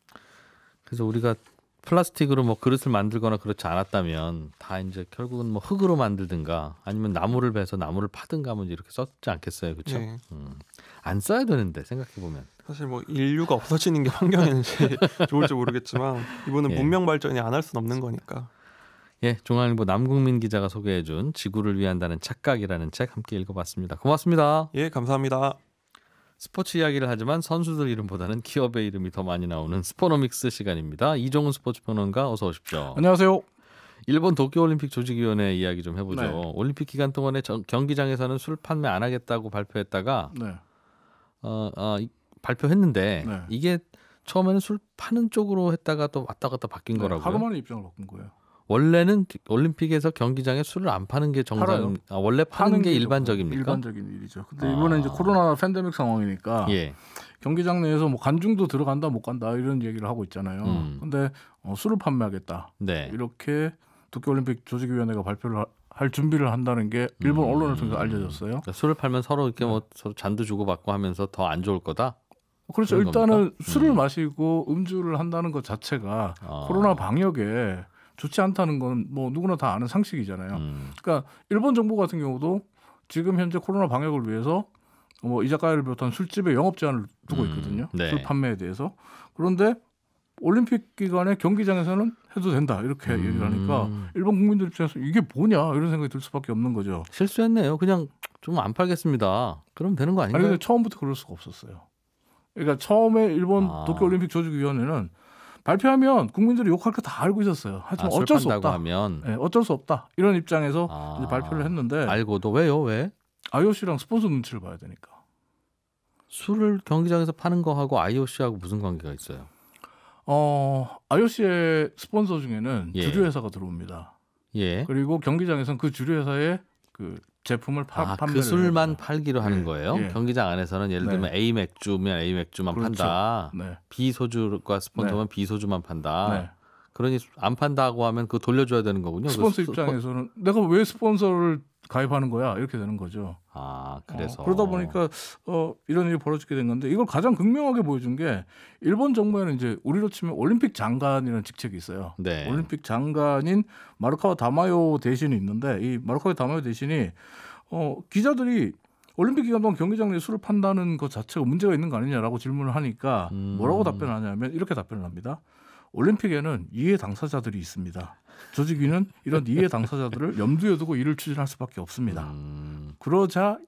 A: 그래서 우리가 플라스틱으로 뭐 그릇을 만들거나 그렇지 않았다면 다 이제 결국은 뭐 흙으로 만들든가 아니면 나무를 베서 나무를 파든가 하면 뭐 이렇게 썼지 않겠어요, 그렇죠? 네. 음. 안 써야 되는데 생각해 보면 사실 뭐 인류가
C: 없어지는 게환경인지 좋을지 모르겠지만 이분은 예. 문명 발전이 안 할 수는 없는 거니까.
A: 예, 중앙일보 남국민 기자가 소개해준 지구를 위한다는 착각이라는 책 함께 읽어봤습니다. 고맙습니다. 예, 감사합니다. 스포츠 이야기를 하지만 선수들 이름보다는 기업의 이름이 더 많이 나오는 스포노믹스 시간입니다. 이종훈 스포츠 평론가 어서 오십시오. 안녕하세요. 일본 도쿄올림픽 조직위원회 이야기 좀 해보죠. 네. 올림픽 기간 동안에 경기장에서는 술 판매 안 하겠다고 발표했다가 네. 어, 어, 발표했는데 네. 이게 처음에는 술 파는 쪽으로 했다가 또 왔다 갔다 바뀐 네, 거라고요. 하루 만에
D: 입장을 바꾼 거예요.
A: 원래는 올림픽에서 경기장에 술을 안 파는 게 정상 아, 원래 파는, 파는 게, 게 일반적입니까? 일반적인
D: 일이죠. 근데 아. 이번에 이제 코로나 팬데믹 상황이니까 예. 경기장 내에서
A: 뭐 간중도
D: 들어간다 못 간다 이런 얘기를 하고 있잖아요. 음. 근데 어, 술을 판매하겠다. 네. 이렇게 도쿄 올림픽 조직위원회가 발표를 하, 할 준비를 한다는 게 일본 음. 언론을 통해서 알려졌어요.
A: 그러니까 술을 팔면 서로 이렇게 뭐 네. 서로 잔도 주고 받고 하면서 더 안 좋을 거다. 그렇죠. 일단은 겁니까? 술을
D: 음. 마시고 음주를 한다는 것 자체가 아. 코로나 방역에 좋지 않다는 건뭐 누구나 다 아는 상식이잖아요. 음. 그러니까 일본 정부 같은 경우도 지금 현재 코로나 방역을 위해서 뭐 이자카야를 비롯한 술집에 영업 제한을 두고 음. 있거든요. 음, 네. 술 판매에 대해서. 그런데 올림픽 기간에 경기장에서는 해도 된다 이렇게 음. 얘기를 하니까 일본 국민들 입장에서 이게 뭐냐 이런 생각이 들 수밖에 없는 거죠. 실수했네요. 그냥 좀 안 팔겠습니다. 그럼 되는 거 아닌가요? 아니 근 처음부터 그럴 수가 없었어요. 그러니까 처음에 일본 아. 도쿄올림픽 조직위원회는 발표하면 국민들이 욕할 거 다 알고 있었어요. 하지만 아, 어쩔 수 없다. 하면 네, 어쩔 수 없다. 이런 입장에서 아, 발표를 했는데 알고도 왜요? 왜? IOC랑 스폰서 눈치를 봐야 되니까. 술을 경기장에서 파는 거하고 IOC하고 무슨 관계가 있어요? 어, IOC의 스폰서 중에는 예. 주류 회사가 들어옵니다. 예.
A: 그리고 경기장에선 그 주류 회사의 그 제품을 파, 아, 그 판매그 술만 해요. 팔기로 하는 예, 거예요. 예. 경기장 안에서는 예를 들면 네. A 맥주면 A 맥주만 그렇죠. 판다. 네. B 소주가 스폰서면 네. B 소주만 판다. 네. 그러니 안 판다고 하면 그 돌려줘야 되는 거군요. 그 스폰서 그 스포... 입장에서는
D: 내가 왜 스폰서를 가입하는 거야 이렇게 되는 거죠. 아 그래서 어, 그러다 보니까 어, 이런 일이 벌어지게 된 건데 이걸 가장 극명하게 보여준 게 일본 정부에는 이제 우리로 치면 올림픽 장관이라는 직책이 있어요. 네. 올림픽 장관인 마르카와 다마요 대신이 있는데 이마르카와 다마요 대신이 어, 기자들이 올림픽 기간 동안 경기장 내 술을 판다는 것 자체가 문제가 있는 거 아니냐라고 질문을 하니까 음. 뭐라고 답변하냐면 이렇게 답변을 합니다. 올림픽에는 이해 당사자들이 있습니다. 조직위는 이런 이해 당사자들을 염두에 두고 일을 추진할 수밖에 없습니다. 음. 그러자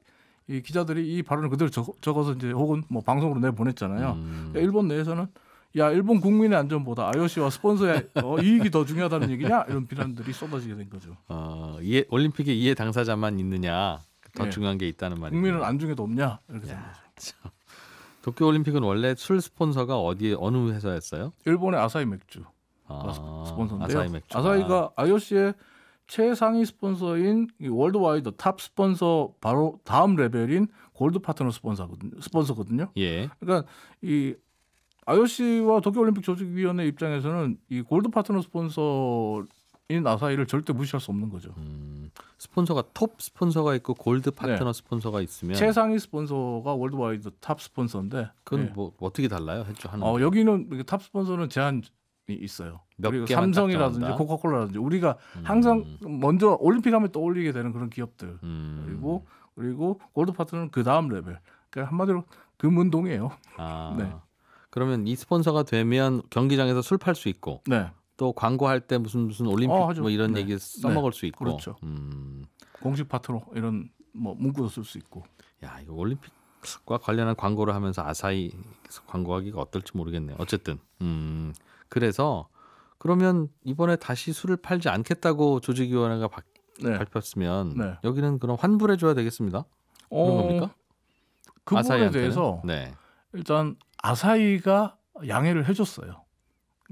D: 이 기자들이 이 발언을 그대로 적, 어서 이제 혹은 뭐 방송으로 내 보냈잖아요. 음. 그러니까 일본 내에서는 야 일본 국민의 안전보다 IOC와 스폰서의 어, 이익이 더 중요하다는 얘기냐 이런 비난들이 쏟아지게 된 거죠. 어,
A: 이해, 올림픽에 이해 당사자만 있느냐 더 네. 중요한 게 있다는 말이에요.
D: 국민은 안중에도 없냐 이렇게 된 거죠.
A: 도쿄 올림픽은 원래 술 스폰서가 어디 어느 회사였어요? 일본의 아사히 맥주.
D: 아, 스폰서인데요. 아사히 맥주. 아사히가 IOC의 아. 최상위 스폰서인 월드와이드 탑 스폰서 바로 다음 레벨인 골드 파트너 스폰서거든요. 스폰서거든요. 예. 그러니까 이 IOC와 도쿄올림픽 조직위원회 입장에서는 이 골드 파트너 스폰서
A: 이나사히를 절대 무시할 수 없는 거죠. 음, 스폰서가 톱 스폰서가 있고 골드 파트너 네. 스폰서가 있으면
D: 최상위 스폰서가 월드와이드 탑 스폰서인데 그건 네. 뭐, 뭐 어떻게 달라요? 하는 어, 여기는 탑 스폰서는 제한 있어요. 그리고 삼성이라든지 코카콜라든지 우리가 음. 항상 먼저 올림픽 하면 떠올리게 되는 그런 기업들 음. 그리고 그리고
A: 골드 파트너는 그 다음 레벨.
D: 그러니까 한마디로 금운동이에요.
A: 아. 네. 그러면 이 스폰서가 되면 경기장에서 술 팔 수 있고 네. 또 광고할 때 무슨 무슨 올림픽 어, 뭐 이런 네. 얘기 써먹을 네. 수 있고 그렇죠. 음.
D: 공식 파트로 이런 뭐 문구도 쓸 수 있고.
A: 야 이거 올림픽과 관련한 광고를 하면서 아사히 광고하기가 어떨지 모르겠네요. 어쨌든 음. 그래서 그러면 이번에 다시 술을 팔지 않겠다고 조직위원회가 바, 네. 발표했으면 네. 여기는 그럼 환불해 줘야 되겠습니다.
D: 어, 그런 겁니까? 그 부분에 대해서 네. 일단
A: 아사히가
D: 양해를 해줬어요.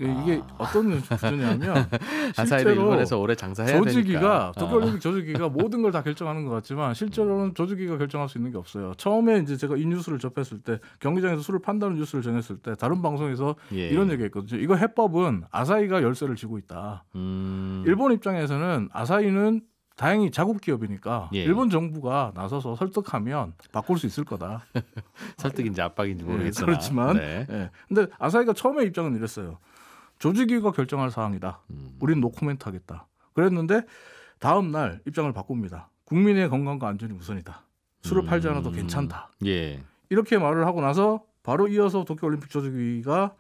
D: 네, 이게 아. 어떤 구조냐면 실제로 일본에서 올해 장사해야 조직위가 도쿄올림픽 조직위가 모든 걸 다 결정하는 것 같지만 실제로는 조직위가 결정할 수 있는 게 없어요. 처음에 이제 제가 이 뉴스를 접했을 때 경기장에서 술을 판다는 뉴스를 전했을 때 다른 방송에서 예. 이런 얘기했거든요. 이거 해법은 아사히가 열쇠를 쥐고 있다. 음. 일본 입장에서는 아사히는 다행히 자국 기업이니까 예. 일본 정부가 나서서 설득하면 바꿀 수 있을 거다. 설득인지 압박인지 모르겠지만 네, 그렇지만 네. 네. 근데 아사히가 처음에 입장은 이랬어요. 조직위가 결정할 사항이다. 음. 우린 노코멘트 하겠다. 그랬는데 다음 날 입장을 바꿉니다. 국민의 건강과 안전이 우선이다. 술을 음. 팔지 않아도 음. 괜찮다. 예. 이렇게 말을 하고 나서 바로 이어서 도쿄올림픽 조직위가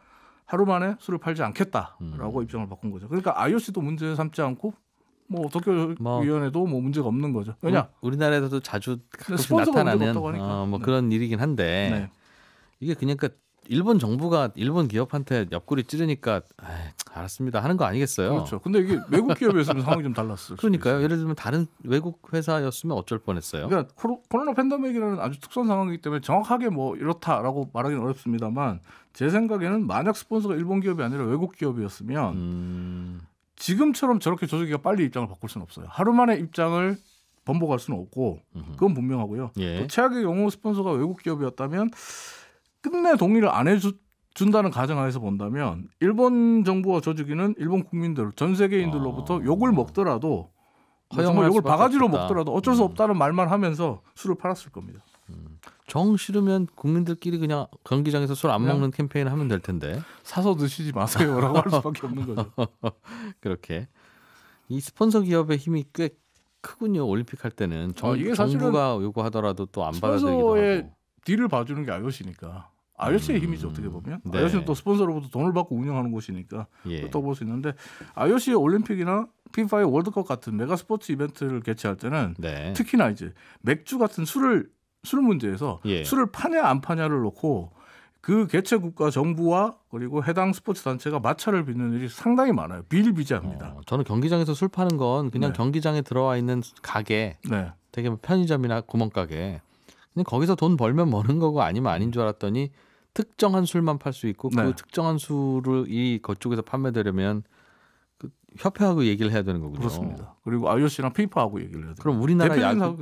D: 하루 만에 술을 팔지 않겠다라고 음. 입장을 바꾼 거죠. 그러니까 IOC도 문제 삼지 않고 뭐, 뭐 도쿄위원회도 뭐 문제가 없는 거죠. 왜냐
A: 우리나라에서도 자주 나타나는 어, 뭐 그런 네. 일이긴 한데 네. 이게 그러니까 일본 정부가 일본 기업한테 옆구리 찌르니까 에이, 알았습니다 하는 거 아니겠어요? 그렇죠. 근데 이게 외국 기업이었으면 상황이 좀 달랐어요. 그러니까요. 예를 들면 다른 외국 회사였으면 어쩔 뻔했어요.
D: 그러니까 코로, 코로나 팬데믹이라는 아주 특수한 상황이기 때문에 정확하게 뭐 이렇다라고 말하기는 어렵습니다만 제 생각에는 만약 스폰서가 일본 기업이 아니라 외국 기업이었으면 음... 지금처럼 저렇게 조직이가 빨리 입장을 바꿀 수는 없어요. 하루 만에 입장을 번복할 수는 없고 그건 분명하고요. 예. 또 최악의 경우 스폰서가 외국 기업이었다면 끝내 동의를 안 해준다는 가정하에서 본다면 일본 정부와 조직위는 일본 국민들, 전 세계인들로부터 아. 욕을 먹더라도 정말 욕을 바가지로 먹더라도 어쩔 수 음. 없다는 말만 하면서 술을 팔았을 겁니다.
A: 음. 정 싫으면 국민들끼리 그냥 경기장에서 술 안 먹는 캠페인 하면 될 텐데 사서 드시지 마세요라고 할 수밖에 없는 거죠. 그렇게 이 스폰서 기업의 힘이 꽤 크군요. 올림픽 할 때는 정, 아, 이게 정부가 요구하더라도 또
D: 안 받아들이기도 하고. 딜을 봐주는 게아 o c 니까 IOC의 힘이죠 어떻게 보면 네. IOC는 또 스폰서로부터 돈을 받고 운영하는 곳이니까 또 볼수 예. 있는데 IOC의 올림픽이나 피파의 월드컵 같은 메가 스포츠 이벤트를 개최할 때는 네. 특히나 이제 맥주 같은 술을 술 문제에서 예. 술을 파냐 안 파냐를 놓고 그 개최 국가 정부와
A: 그리고 해당 스포츠 단체가 마찰을 빚는 일이 상당히 많아요. 비일비재합니다. 어, 저는 경기장에서 술 파는 건 그냥 네. 경기장에 들어와 있는 가게, 네. 되게 편의점이나 구멍가게, 근데 거기서 돈 벌면 버는 거고 아니면 아닌 줄 알았더니 특정한 술만 팔 수 있고 그 네. 그 특정한 술을 이 거쪽에서 판매되려면 그 협회하고 얘기를 해야 되는 거군요. 그렇습니다. 그리고 IOC랑 피파하고 얘기를 해야 돼요. 그럼 우리나라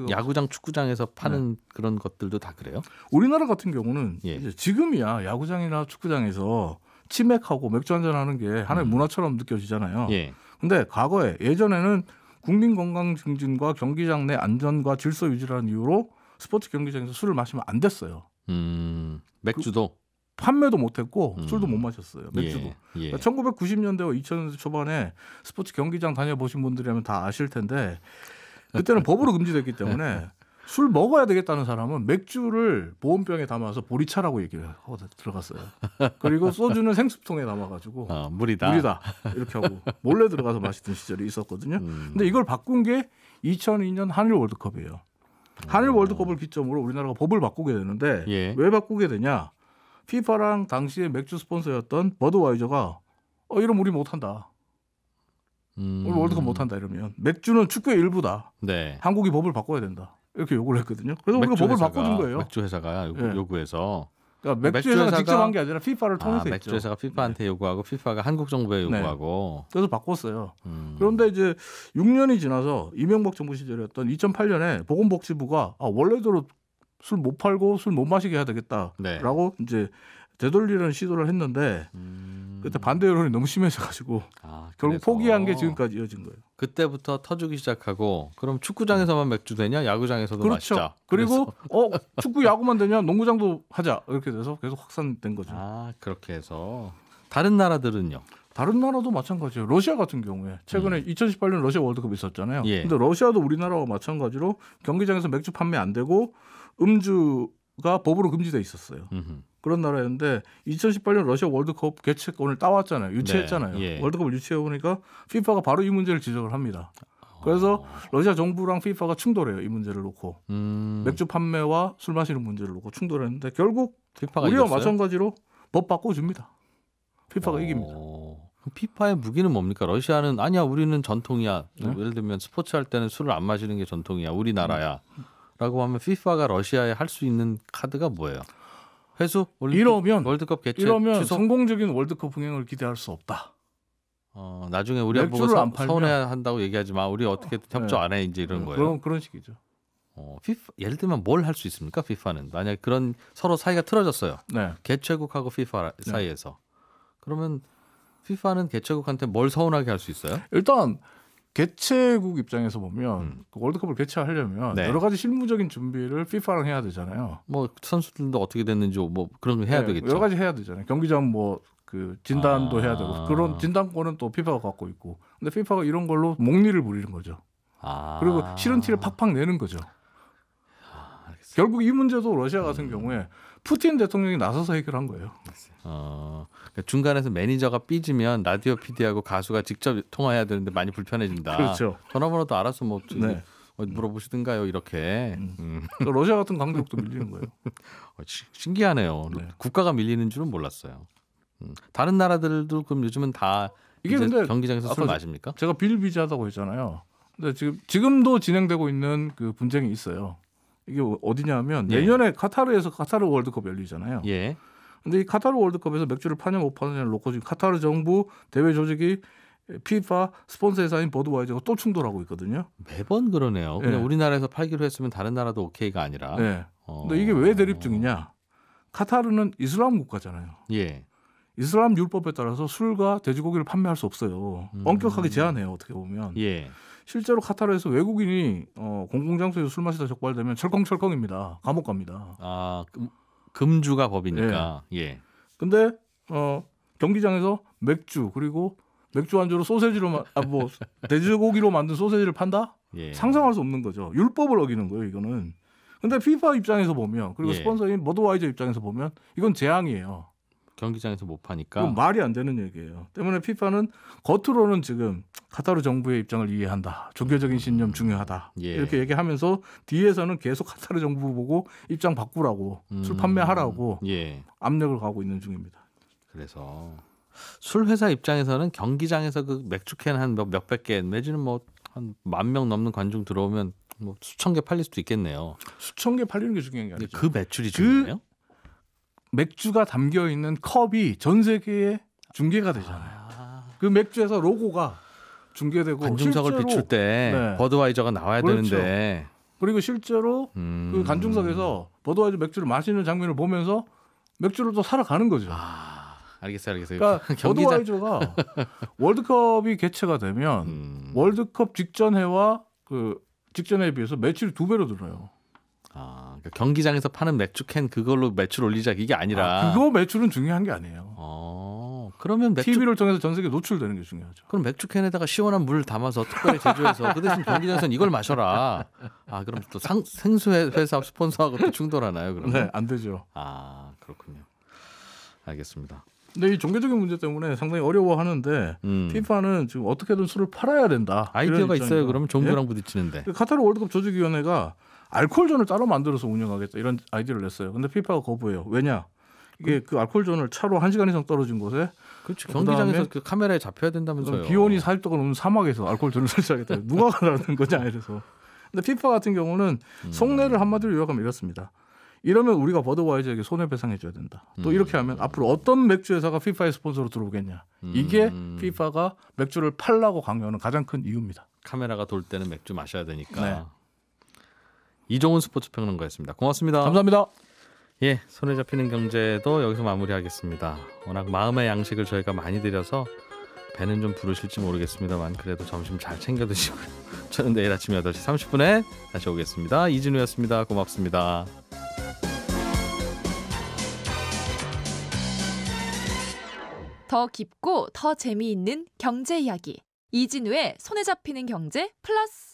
A: 야구, 장 축구장에서 파는 네.
D: 그런 것들도 다 그래요? 우리나라 같은 경우는 예. 지금이야 야구장이나 축구장에서 치맥하고 맥주 한잔 하는 게 하나의 음. 문화처럼 느껴지잖아요. 예. 근데 과거에 예전에는 국민 건강 증진과 경기장 내 안전과 질서 유지라는 이유로 스포츠 경기장에서 술을 마시면 안 됐어요.
A: 음,
D: 맥주도 그, 판매도 못했고 음. 술도 못 마셨어요. 예, 맥주도. 예, 예. 그러니까 1990년대와 2000년대 초반에 스포츠 경기장 다녀보신 분들이라면 다 아실 텐데 그때는 법으로 금지됐기 때문에 술 먹어야 되겠다는 사람은 맥주를 보온병에 담아서 보리차라고 얘기를 하고 들어갔어요.
A: 그리고 소주는
D: 생수통에 담아가지고 어, 물이다. 물이다 이렇게 하고 몰래 들어가서 마시던 시절이 있었거든요. 음. 근데 이걸 바꾼 게 2002년 한일 월드컵이에요. 한일 월드컵을 기점으로 우리나라가 법을 바꾸게 되는데 예. 왜 바꾸게 되냐? 피파랑 당시에 맥주 스폰서였던 버드와이저가 어 이러면 우리 못한다. 음. 오늘 월드컵 못한다 이러면 맥주는 축구의 일부다. 네. 한국이 법을 바꿔야 된다. 이렇게 요구를 했거든요. 그래서 우리가 법을 회사가, 바꿔준 거예요. 맥주
A: 회사가 요구, 예. 요구해서 그러니까 맥주, 그 맥주 회사가, 회사 직접 한 게 아니라 피파를 아, 통해서 아, 맥주 회사가 피파한테 네. 요구하고 피파가 한국 정부에 네. 요구하고
D: 그래서 바꿨어요. 음. 그런데 이제 6년이 지나서 이명박 정부 시절이었던 2008년에 보건복지부가 아, 원래대로 술 못 팔고 술 못 마시게 해야 되겠다라고 네. 이제 되돌리는 시도를 했는데 음. 음. 그때 반대 여론이 너무 심해져가지고 아, 결국 포기한 게 지금까지 이어진 거예요.
A: 그때부터 터지기 시작하고 그럼 축구장에서만 맥주 되냐 야구장에서도 그렇죠. 마시자. 그리고
D: 어 축구 야구만 되냐 농구장도 하자 이렇게 돼서 계속 확산된 거죠. 아 그렇게 해서 다른 나라들은요. 다른 나라도 마찬가지예요. 러시아 같은 경우에 최근에 음. 2018년 러시아 월드컵 있었잖아요. 예. 근데 러시아도 우리나라와 마찬가지로 경기장에서 맥주 판매 안 되고 음주가 법으로 금지돼 있었어요. 음흠. 그런 나라였는데 2018년 러시아 월드컵 개최권을 따왔잖아요. 유치했잖아요. 네, 예. 월드컵을 유치해 보니까 피파가 바로 이 문제를 지적을 합니다. 그래서 러시아 정부랑 피파가 충돌해요. 이 문제를 놓고 음. 맥주 판매와
A: 술 마시는 문제를
D: 놓고 충돌했는데
A: 결국 피파가 우리와 이겼어요?
D: 마찬가지로 법 바꿔줍니다. 피파가 오. 어. 이깁니다.
A: 피파의 무기는 뭡니까? 러시아는 아니야 우리는 전통이야. 네? 예를 들면 스포츠 할 때는 술을 안 마시는 게 전통이야 우리나라야. 음. 라고 하면 피파가 러시아에 할 수 있는 카드가 뭐예요? 회수 올림픽, 이러면 월드컵 개최 이러면 취소?
D: 성공적인 월드컵 흥행을 기대할 수 없다. 어
A: 나중에 우리 보고 서, 서운해 한다고 얘기하지 마. 우리 어떻게 네. 협조 네. 안해 이제 이런 네, 거예요. 그런 그런 식이죠. 어, 피파, 예를 들면 뭘 할 수 있습니까? 피파는 만약 그런 서로 사이가 틀어졌어요. 네. 개최국하고 피파 네. 사이에서 그러면 피파는 개최국한테 뭘 서운하게 할 수 있어요? 일단
D: 개최국 입장에서 보면 음. 그 월드컵을 개최하려면 네. 여러 가지 실무적인 준비를 피파랑 해야 되잖아요. 뭐 선수들도 어떻게 됐는지 뭐 그런 거 해야 네, 되겠죠. 여러 가지 해야 되잖아요. 경기장 뭐 그 진단도 아. 해야 되고 그런 진단권은 또 피파가 갖고 있고 근데 피파가 이런 걸로 목리를 부리는 거죠.
A: 아. 그리고 싫은
D: 티를 팍팍 내는 거죠. 아, 결국 이 문제도 러시아 같은 음. 경우에 푸틴 대통령이 나서서 해결한 거예요.
A: 알겠어요. 어, 그러니까 중간에서 매니저가 삐지면 라디오 PD하고 가수가 직접 통화해야 되는데 많이 불편해진다. 그렇죠. 전화번호도 알아서 뭐 네. 뭐 물어보시든가요 이렇게. 음. 음. 러시아 같은 강대국도 밀리는 거예요. 어, 신기하네요. 네. 국가가 밀리는 줄은 몰랐어요. 음. 다른 나라들도 그럼 요즘은 다 이게 근데 경기장에서 술 마십니까? 제가 빌비재하다고 했잖아요.
D: 근데 지금 지금도 진행되고 있는 그 분쟁이 있어요. 이게 어디냐면 예. 내년에 카타르에서 카타르 월드컵 열리잖아요. 예. 근데 이 카타르 월드컵에서 맥주를 파냐 못 파느냐를 놓고 지금 카타르 정부 대외 조직이 피파 스폰서 회사인 버드와이저가 또 충돌하고 있거든요.
A: 매번 그러네요. 그냥 예. 우리나라에서 팔기로 했으면 다른 나라도 오케이가 아니라. 네.
D: 어... 근데 이게 왜 대립증이냐? 카타르는 이슬람 국가잖아요. 예. 이슬람 율법에 따라서 술과 돼지고기를 판매할 수 없어요. 음. 엄격하게 제한해요. 어떻게 보면. 예. 실제로 카타르에서 외국인이 어, 공공장소에서 술 마시다 적발되면 철컹철컹입니다. 감옥 갑니다. 아, 그
A: 금주가 법이니까. 예. 예.
D: 근데 어 경기장에서 맥주 그리고 맥주 안주로 소세지로 아뭐 돼지고기로 만든 소세지를 판다? 예. 상상할 수 없는 거죠. 율법을 어기는 거예요, 이거는. 근데 피파 입장에서 보면 그리고 예. 스폰서인 머드와이저 입장에서 보면 이건 재앙이에요. 경기장에서 못 파니까 말이 안 되는 얘기예요. 때문에 피파는 겉으로는 지금 카타르 정부의 입장을 이해한다. 종교적인 신념 중요하다. 음. 예. 이렇게 얘기하면서 뒤에서는 계속 카타르 정부 보고 입장 바꾸라고
A: 음. 술 판매하라고 예. 압력을 가고 있는 중입니다. 그래서 술 회사 입장에서는 경기장에서 그 맥주 캔한 몇백 개 내지는 뭐 한 만 명 넘는 관중 들어오면 뭐 수천 개 팔릴 수도 있겠네요. 수천 개 팔리는 게 중요한 게 아니죠. 그 매출이 그 중요해요? 그 맥주가 담겨 있는 컵이 전 세계에
D: 중계가 되잖아요. 아. 그 맥주에서 로고가 중계되고 관중석을 비출 때 네.
A: 버드와이저가 나와야 그렇죠. 되는데
D: 그리고 실제로 그 음. 그 관중석에서 버드와이저 맥주를 마시는 장면을 보면서 맥주를 또 사러 가는 거죠. 아,
A: 알겠어요, 알겠어요. 그러니까 경기장... 버드와이저가
D: 월드컵이 개최가 되면 음. 월드컵 직전 해와 그 직전 에 비해서 매출이 두 배로 늘어요.
A: 아. 그 경기장에서 파는 맥주캔 그걸로 매출 올리자 이게 아니라 아,
D: 그거 매출은 중요한 게 아니에요.
A: 어, 그러면 맥주... TV를 통해서 전 세계 노출되는 게 중요하죠. 그럼 맥주캔에다가 시원한 물을 담아서 특별히 제조해서 그 대신 경기장에서는 이걸 마셔라. 아 그럼 또 상, 생수 회사 스폰서하고 또 충돌하나요? 그러면 네, 안 되죠. 아 그렇군요. 알겠습니다. 근데 이
D: 종교적인 문제 때문에 상당히 어려워하는데 음. 피파는 지금 어떻게든 술을 팔아야 된다. 아이디어가 있어요. 그러면 종교랑 예? 부딪히는데. 카타르 월드컵 조직위원회가 알콜존을 따로 만들어서 운영하겠다 이런 아이디어를 냈어요. 근데 피파가 거부해요. 왜냐? 이게 그, 그 알콜존을 차로 한 시간 이상 떨어진 곳에 그렇죠. 경기장에서
A: 그 카메라에 잡혀야 된다면서요.
D: 기온이 살도가 넘는 사막에서 알콜존을 설치하겠다. 누가 가라는 거냐 이래서. 근데 피파 같은 경우는 음. 속내를 한마디로 요약하면 이렇습니다. 이러면 우리가 버드와이즈에게 손해배상해줘야 된다. 또 음. 이렇게 하면 앞으로 어떤 맥주 회사가 피파의 스폰서로 들어오겠냐. 이게 음. 피파가 맥주를 팔라고 강요하는 가장 큰 이유입니다.
A: 카메라가 돌 때는 맥주 마셔야 되니까. 네. 이종훈 스포츠 평론가였습니다. 고맙습니다. 감사합니다. 예, 손에 잡히는 경제도 여기서 마무리하겠습니다. 워낙 마음의 양식을 저희가 많이 드려서 배는 좀 부르실지 모르겠습니다만 그래도 점심 잘 챙겨 드시고요. 저는 내일 아침 8시 30분에 다시 오겠습니다. 이진우였습니다. 고맙습니다.
B: 더 깊고 더 재미있는 경제 이야기. 이진우의 손에 잡히는 경제 플러스